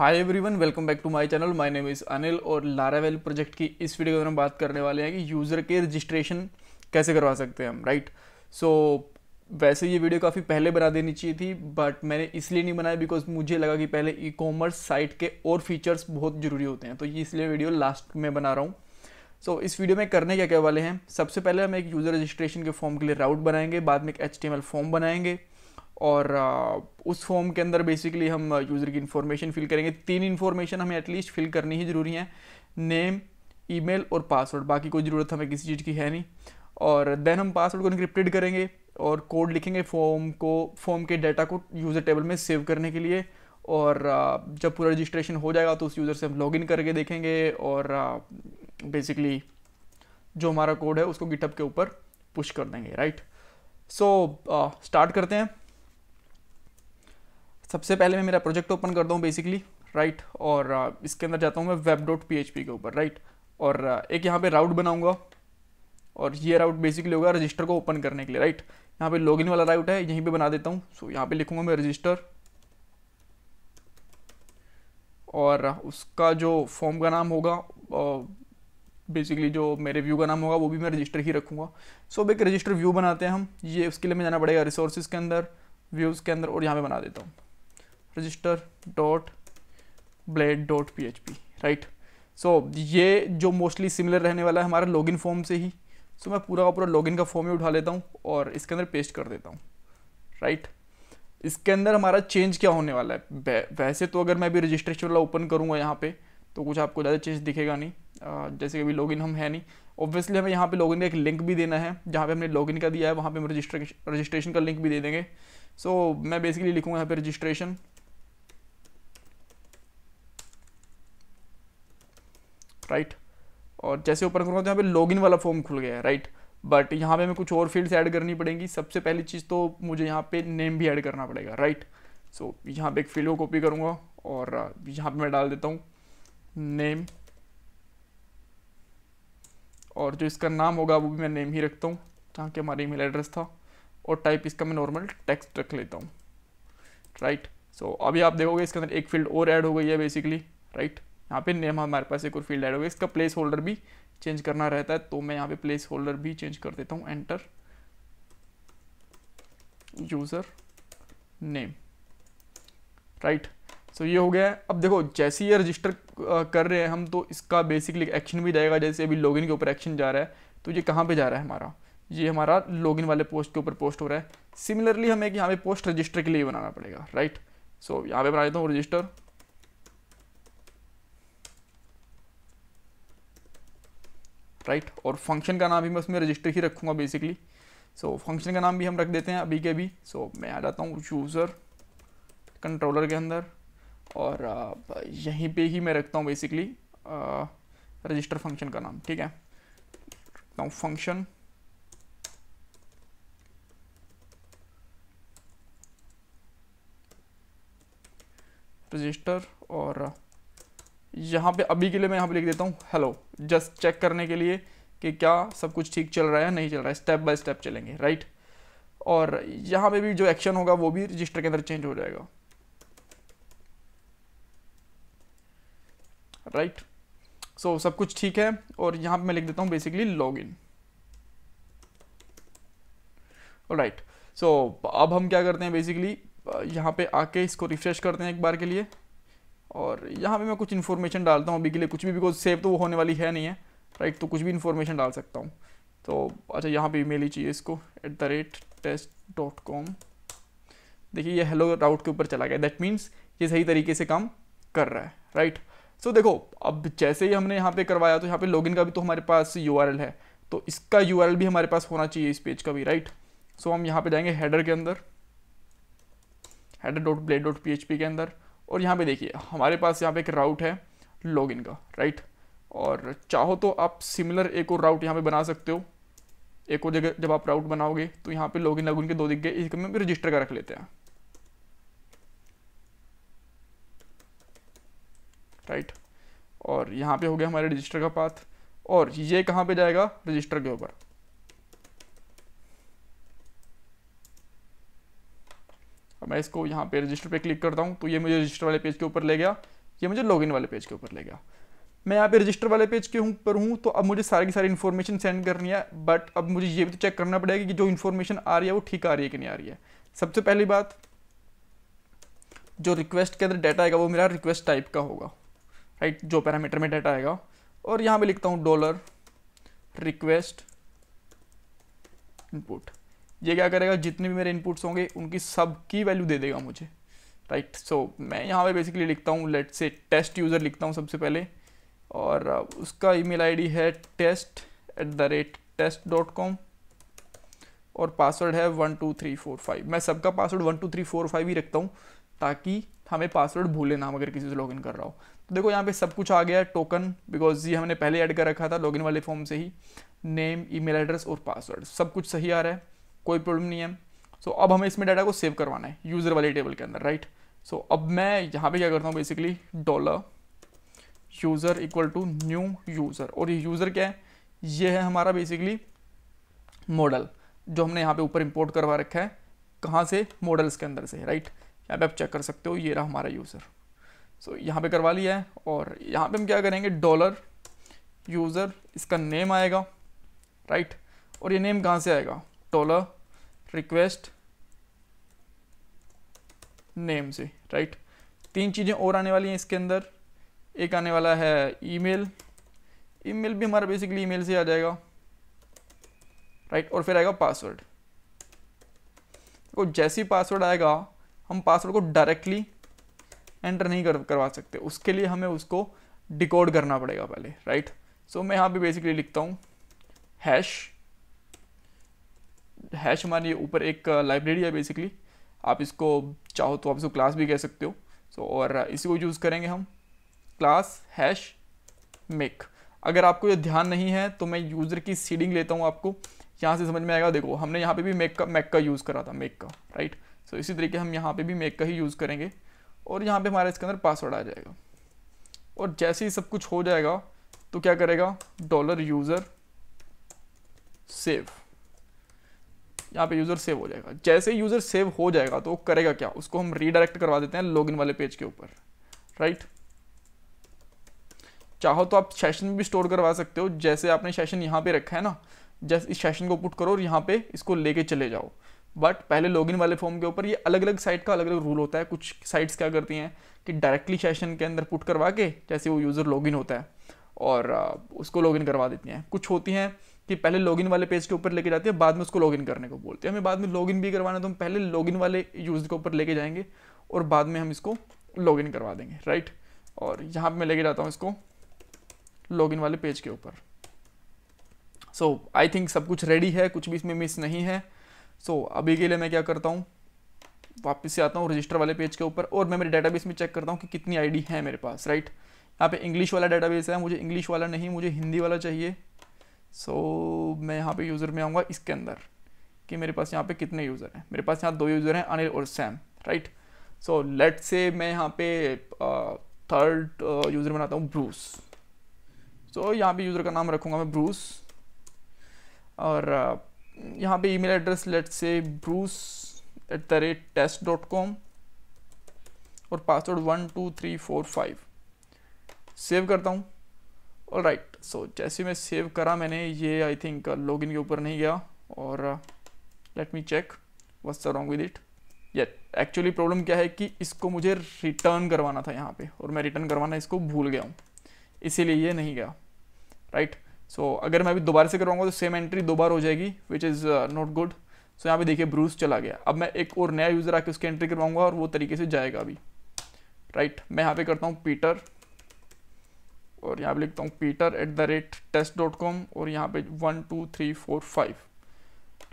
Hi everyone welcome back to my channel my name is Anil और Laravel project की इस video में हम बात करने वाले हैं कि यूज़र के रजिस्ट्रेशन कैसे करवा सकते हैं हम राइट सो वैसे ये वीडियो काफ़ी पहले बना देनी चाहिए थी बट मैंने इसलिए नहीं बनाया बिकॉज मुझे लगा कि पहले ई कॉमर्स साइट के और फीचर्स बहुत ज़रूरी होते हैं तो ये इसलिए वीडियो लास्ट में बना रहा हूँ सो so, इस वीडियो में करने क्या क्या वाले हैं सबसे पहले हम एक यूज़र रजिस्ट्रेशन के फॉर्म के लिए राउट बनाएंगे बाद में एक एच फॉर्म बनाएंगे और उस फॉर्म के अंदर बेसिकली हम यूज़र की इन्फॉर्मेशन फिल करेंगे तीन इन्फॉर्मेशन हमें एटलीस्ट फिल करनी ही ज़रूरी है नेम ईमेल और पासवर्ड बाकी कोई ज़रूरत हमें किसी चीज़ की है नहीं और देन हम पासवर्ड को इनक्रिप्टेड करेंगे और कोड लिखेंगे फॉर्म को फॉर्म के डाटा को यूज़र टेबल में सेव करने के लिए और जब पूरा रजिस्ट्रेशन हो जाएगा तो उस यूज़र से हम लॉगिन करके देखेंगे और बेसिकली जो हमारा कोड है उसको गिटअप के ऊपर पुश कर देंगे राइट सो स्टार्ट करते हैं सबसे पहले मैं मेरा प्रोजेक्ट ओपन करता हूँ बेसिकली राइट और uh, इसके अंदर जाता हूँ मैं web dot P H P के ऊपर राइट और uh, एक यहाँ पे राउट बनाऊँगा और ये राउट बेसिकली होगा रजिस्टर को ओपन करने के लिए राइट यहाँ पे लॉगिन वाला राउट है यहीं पे बना देता हूँ सो यहाँ पे लिखूँगा मैं रजिस्टर और uh, उसका जो फॉर्म का नाम होगा बेसिकली जो मेरे व्यू का नाम होगा वो भी मैं रजिस्टर ही रखूँगा सो अब एक रजिस्टर व्यू बनाते हैं हम ये उसके लिए मैं जाना पड़ेगा रिसोर्सेज के अंदर व्यूज़ के अंदर और यहाँ पे बना देता हूँ register dot blade dot P H P right so ये जो मोस्टली सिमिलर रहने वाला है हमारा लॉगिन फॉर्म से ही सो so, मैं पूरा का पूरा लॉगिन का फॉर्म ही उठा लेता हूँ और इसके अंदर पेस्ट कर देता हूँ राइट right? इसके अंदर हमारा चेंज क्या होने वाला है वैसे तो अगर मैं अभी रजिस्ट्रेशन वाला ओपन करूँगा यहाँ पे तो कुछ आपको ज़्यादा चेंज दिखेगा नहीं आ, जैसे कि अभी लॉगिन हम है नहीं ऑब्वियसली हमें यहाँ पे लॉगिन का एक लिंक भी देना है जहाँ पे हमने लॉगिन का दिया है वहाँ पे हम रजिस्ट्रेशन रजिस्ट्रेशन का लिंक भी दे देंगे सो so, मैं बेसिकली लिखूँगा यहाँ पे रजिस्ट्रेशन राइट और जैसे ओपन करूँगा तो यहाँ पे लॉगिन वाला फॉर्म खुल गया है राइट बट यहाँ पे हमें कुछ और फील्ड्स ऐड करनी पड़ेंगी सबसे पहली चीज़ तो मुझे यहाँ पे नेम भी ऐड करना पड़ेगा राइट सो so, यहाँ पे एक फील्ड को कॉपी करूँगा और uh, यहाँ पे मैं डाल देता हूँ नेम और जो इसका नाम होगा वो भी मैं नेम ही रखता हूँ जहाँ कि हमारा ई एड्रेस था और टाइप इसका मैं नॉर्मल टेक्स्ट रख लेता हूँ राइट सो so, अभी आप देखोगे इसके अंदर एक फील्ड और ऐड हो गई है बेसिकली राइट right? यहाँ पे नेम हमारे पास एक और फील्ड एड हो गया इसका प्लेस होल्डर भी चेंज करना रहता है तो मैं यहाँ पे प्लेस होल्डर भी चेंज कर देता हूँ enter user name right so ये हो गया है अब देखो जैसे ये रजिस्टर कर रहे हैं हम तो इसका बेसिकली एक्शन भी जाएगा जैसे अभी लॉगिन के ऊपर एक्शन जा रहा है तो ये कहाँ पे जा रहा है हमारा ये हमारा लॉगिन वाले पोस्ट के ऊपर पोस्ट हो रहा है सिमिलरली हमें यहाँ पे पोस्ट रजिस्टर के लिए बनाना पड़ेगा राइट सो so, यहाँ पे बना देता हूँ रजिस्टर राइट और फंक्शन का नाम भी मैं उसमें रजिस्टर ही रखूँगा बेसिकली सो फंक्शन का नाम भी हम रख देते हैं अभी के अभी सो so, मैं आ जाता हूँ यूज़र कंट्रोलर के अंदर और यहीं पे ही मैं रखता हूँ बेसिकली रजिस्टर फंक्शन का नाम ठीक है रखता हूँ फंक्शन रजिस्टर और यहाँ पे अभी के लिए मैं यहाँ पे लिख देता हूँ हेलो जस्ट चेक करने के लिए कि क्या सब कुछ ठीक चल रहा है नहीं चल रहा है स्टेप बाय स्टेप चलेंगे राइट और यहाँ पे भी जो एक्शन होगा वो भी रजिस्टर के अंदर चेंज हो जाएगा राइट सो so, सब कुछ ठीक है और यहाँ पे मैं लिख देता हूँ basically log in right so अब हम क्या करते हैं बेसिकली यहाँ पे आके इसको रिफ्रेश करते हैं एक बार के लिए और यहाँ पे मैं कुछ इन्फॉर्मेशन डालता हूँ अभी के लिए कुछ भी बिकॉज सेव तो वो होने वाली है नहीं है राइट तो कुछ भी इन्फॉर्मेशन डाल सकता हूँ तो अच्छा यहाँ पे ईमेल ही चाहिए इसको at the rate test dot com देखिए ये हेलो राउट के ऊपर चला गया दैट मीन्स ये सही तरीके से काम कर रहा है राइट सो so, देखो अब जैसे ही हमने यहाँ पे करवाया तो यहाँ पे लॉगिन का भी तो हमारे पास यू है तो इसका यू भी हमारे पास होना चाहिए इस पेज का भी राइट सो so, हम यहाँ पे जाएंगे हेडर के अंदर header dot blade dot P के अंदर और यहाँ पे देखिए हमारे पास यहाँ पे एक राउट है लॉगिन का राइट और चाहो तो आप सिमिलर एक और राउट यहाँ पे बना सकते हो एक और जगह जब आप राउट बनाओगे तो यहाँ पे लॉगिन लॉगिन के दो दिख गए एक में रजिस्टर का रख लेते हैं राइट और यहाँ पे हो गया हमारे रजिस्टर का पाथ और ये कहाँ पे जाएगा रजिस्टर के ऊपर मैं इसको यहाँ पे रजिस्टर पे क्लिक करता हूँ तो ये मुझे रजिस्टर वाले पेज के ऊपर ले गया ये मुझे लॉगिन वाले पेज के ऊपर ले गया मैं यहाँ पे रजिस्टर वाले पेज के ऊपर हूँ तो अब मुझे सारी की सारी इन्फॉर्मेशन सेंड करनी है बट अब मुझे ये भी तो चेक करना पड़ेगा कि जो इन्फॉर्मेशन आ रही है वो ठीक आ रही है कि नहीं आ रही है सबसे पहली बात जो रिक्वेस्ट के अंदर डाटा आएगा वो मेरा रिक्वेस्ट टाइप का होगा राइट जो पैरामीटर में डाटा आएगा और यहाँ पर लिखता हूँ डॉलर रिक्वेस्ट इनपुट ये क्या करेगा जितने भी मेरे इनपुट्स होंगे उनकी सब की वैल्यू दे देगा मुझे राइट right? सो so, मैं यहाँ पे बेसिकली लिखता हूँ लेट से टेस्ट यूज़र लिखता हूँ सबसे पहले और uh, उसका ईमेल आईडी है test at the rate test dot com और पासवर्ड है one two three four five मैं सबका password one two three four five ही रखता हूँ ताकि हमें पासवर्ड भूले ना अगर किसी से लॉगिन कर रहा हो तो देखो यहाँ पे सब कुछ आ गया है टोकन बिकॉज ये हमने पहले ऐड कर रखा था लॉगिन वाले फॉर्म से ही नेम ईमेल एड्रेस और पासवर्ड सब कुछ सही आ रहा है कोई प्रॉब्लम नहीं है सो so, अब हमें इसमें डाटा को सेव करवाना है यूज़र वाले टेबल के अंदर राइट सो so, अब मैं यहाँ पे क्या करता हूँ basically dollar user equal to new user और ये यूज़र क्या है ये है हमारा बेसिकली मॉडल जो हमने यहाँ पे ऊपर इंपोर्ट करवा रखा है कहाँ से मॉडल्स के अंदर से राइट यहाँ पे आप चेक कर सकते हो ये रहा हमारा यूज़र सो so, यहाँ पे करवा लिया है और यहाँ पे हम क्या करेंगे डॉलर यूज़र इसका नेम आएगा राइट और ये नेम कहाँ से आएगा dollar रिक्वेस्ट नेम से राइट तीन चीज़ें और आने वाली हैं इसके अंदर एक आने वाला है ईमेल ईमेल भी हमारा बेसिकली ईमेल से आ जाएगा राइट और फिर आएगा पासवर्ड देखो जैसे ही पासवर्ड आएगा हम पासवर्ड को डायरेक्टली एंटर नहीं कर करवा सकते उसके लिए हमें उसको डिकोड करना पड़ेगा पहले राइट सो so, मैं यहाँ पे बेसिकली लिखता हूँ हैश हैश हमारे ऊपर एक लाइब्रेरी है बेसिकली आप इसको चाहो तो आप इसको क्लास भी कह सकते हो सो so, और इसी को यूज़ करेंगे हम क्लास हैश मेक अगर आपको ये ध्यान नहीं है तो मैं यूज़र की सीडिंग लेता हूँ आपको यहाँ से समझ में आएगा देखो हमने यहाँ पे भी मेक का मेक का यूज़ करा था मेक का राइट सो so, इसी तरीके हम यहाँ पे भी मेक का ही यूज़ करेंगे और यहाँ पे हमारे इसके अंदर पासवर्ड आ जाएगा और जैसे ही सब कुछ हो जाएगा तो क्या करेगा डॉलर यूज़र सेव यहाँ पे यूज़र सेव हो जाएगा जैसे यूज़र सेव हो जाएगा तो करेगा क्या उसको हम रीडायरेक्ट करवा देते हैं लॉगिन वाले पेज के ऊपर राइट चाहो तो आप सेशन भी स्टोर करवा सकते हो जैसे आपने सेशन यहाँ पे रखा है ना जैसे इस सेशन को पुट करो और यहाँ पे इसको लेके चले जाओ बट पहले लॉगिन वाले फॉर्म के ऊपर ये अलग अलग साइट का अलग अलग रूल होता है कुछ साइट्स क्या करती हैं कि डायरेक्टली सेशन के अंदर पुट करवा के जैसे वो यूज़र लॉगिन होता है और उसको लॉगिन करवा देती हैं कुछ होती हैं कि पहले लॉगिन वाले पेज के ऊपर लेके जाते हैं बाद में उसको लॉगिन करने को बोलते हैं हमें बाद में लॉगिन भी करवाना तो हम पहले लॉगिन वाले यूज के ऊपर लेके जाएंगे और बाद में हम इसको लॉगिन करवा देंगे राइट और यहां पर मैं लेके जाता हूँ इसको लॉगिन वाले पेज के ऊपर सो आई थिंक सब कुछ रेडी है कुछ भी इसमें मिस नहीं है सो so, अभी के लिए मैं क्या करता हूँ वापस से आता हूँ रजिस्टर वाले पेज के ऊपर और मैं मेरे डेटाबेस में चेक करता हूँ कि कितनी आईडी है मेरे पास राइट यहाँ पे इंग्लिश वाला डेटाबेस है मुझे इंग्लिश वाला नहीं मुझे हिंदी वाला चाहिए सो so, मैं यहाँ पे यूज़र में आऊँगा इसके अंदर कि मेरे पास यहाँ पे कितने यूज़र हैं मेरे पास यहाँ दो यूज़र हैं अनिल और सैम राइट सो लेट से मैं यहाँ पे थर्ड यूज़र बनाता हूँ ब्रूस सो so, यहाँ पे यूज़र का नाम रखूँगा मैं ब्रूस और uh, यहाँ पे email address let say Bruce at the rate test dot com और password one two three four five save करता हूँ और राइट सो so, जैसे मैं सेव करा मैंने ये आई थिंक लॉगिन के ऊपर नहीं गया और let me check what's wrong with it ये एक्चुअली प्रॉब्लम क्या है कि इसको मुझे रिटर्न करवाना था यहाँ पे और मैं रिटर्न करवाना इसको भूल गया हूँ इसीलिए ये नहीं गया राइट right? सो so, अगर मैं अभी दोबारा से करवाऊंगा तो सेम एंट्री दो बार हो जाएगी which is not good so यहाँ पे देखिए ब्रूस चला गया अब मैं एक और नया यूज़र आके उसकी एंट्री करवाऊंगा और वो तरीके से जाएगा अभी राइट right? मैं यहाँ पे करता हूँ पीटर और यहाँ पे लिखता हूँ Peter at the rate test dot com और यहाँ पे one two three four five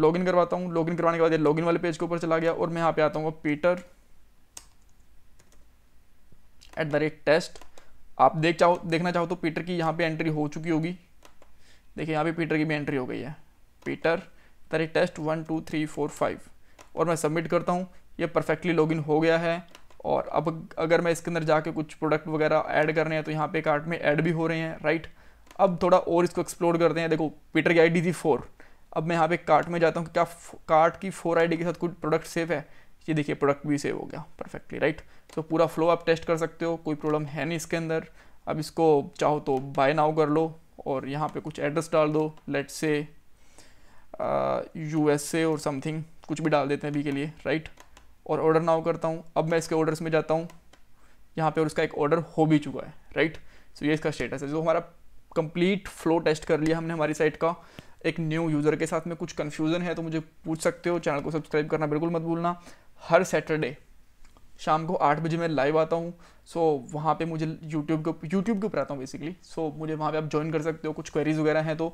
login करवाता हूँ लॉगिन करवाने के बाद ये लॉगिन वाले पेज के ऊपर चला गया और मैं यहाँ पे आता हूँ Peter at the rate test आप देख चाहो देखना चाहो तो पीटर की यहाँ पे एंट्री हो चुकी होगी देखिए यहाँ पे पीटर की भी एंट्री हो गई है Peter the rate test one two three four five और मैं सबमिट करता हूँ ये परफेक्टली लॉगिन हो गया है और अब अगर मैं इसके अंदर जाके कुछ प्रोडक्ट वगैरह ऐड करने हैं तो यहाँ पे कार्ट में ऐड भी हो रहे हैं राइट अब थोड़ा और इसको एक्सप्लोर करते हैं देखो पीटर की आईडी थी फोर अब मैं यहाँ पे कार्ट में जाता हूँ क्या कार्ट की फोर आईडी के साथ कुछ प्रोडक्ट सेफ है ये देखिए प्रोडक्ट भी सेव हो गया परफेक्टली राइट तो पूरा फ्लो आप टेस्ट कर सकते हो कोई प्रॉब्लम है नहीं इसके अंदर अब इसको चाहो तो बाय नाउ कर लो और यहाँ पर कुछ एड्रेस डाल दो लेट से यू एस ए और समथिंग कुछ भी डाल देते हैं अभी के लिए राइट और ऑर्डर नाउ करता हूँ अब मैं इसके ऑर्डर्स में जाता हूँ यहाँ पे और उसका एक ऑर्डर हो भी चुका है राइट सो ये इसका स्टेटस है जो हमारा कंप्लीट फ्लो टेस्ट कर लिया हमने हमारी साइट का एक न्यू यूज़र के साथ में कुछ कन्फ्यूज़न है तो मुझे पूछ सकते हो चैनल को सब्सक्राइब करना बिल्कुल मत भूलना हर सैटरडे शाम को आठ बजे मैं लाइव आता हूँ सो so, वहाँ पे मुझे यूट्यूब के यूट्यूब के ऊपर आता हूँ बेसिकली सो so, मुझे वहाँ पे आप ज्वाइन कर सकते हो कुछ क्वेरीज वगैरह हैं तो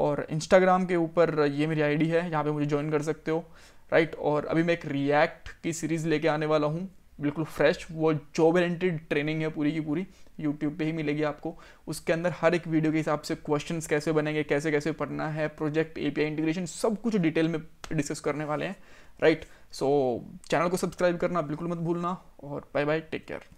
और इंस्टाग्राम के ऊपर ये मेरी आईडी है यहाँ पे मुझे ज्वाइन कर सकते हो राइट और अभी मैं एक रिएक्ट की सीरीज़ लेके आने वाला हूँ बिल्कुल फ्रेश वो जॉब ओरिएंटेड ट्रेनिंग है पूरी की पूरी यूट्यूब पे ही मिलेगी आपको उसके अंदर हर एक वीडियो के हिसाब से क्वेश्चंस कैसे बनेंगे कैसे कैसे पढ़ना है प्रोजेक्ट एपीआई इंटीग्रेशन सब कुछ डिटेल में डिस्कस करने वाले हैं राइट सो चैनल को सब्सक्राइब करना बिल्कुल मत भूलना और बाय बाय टेक केयर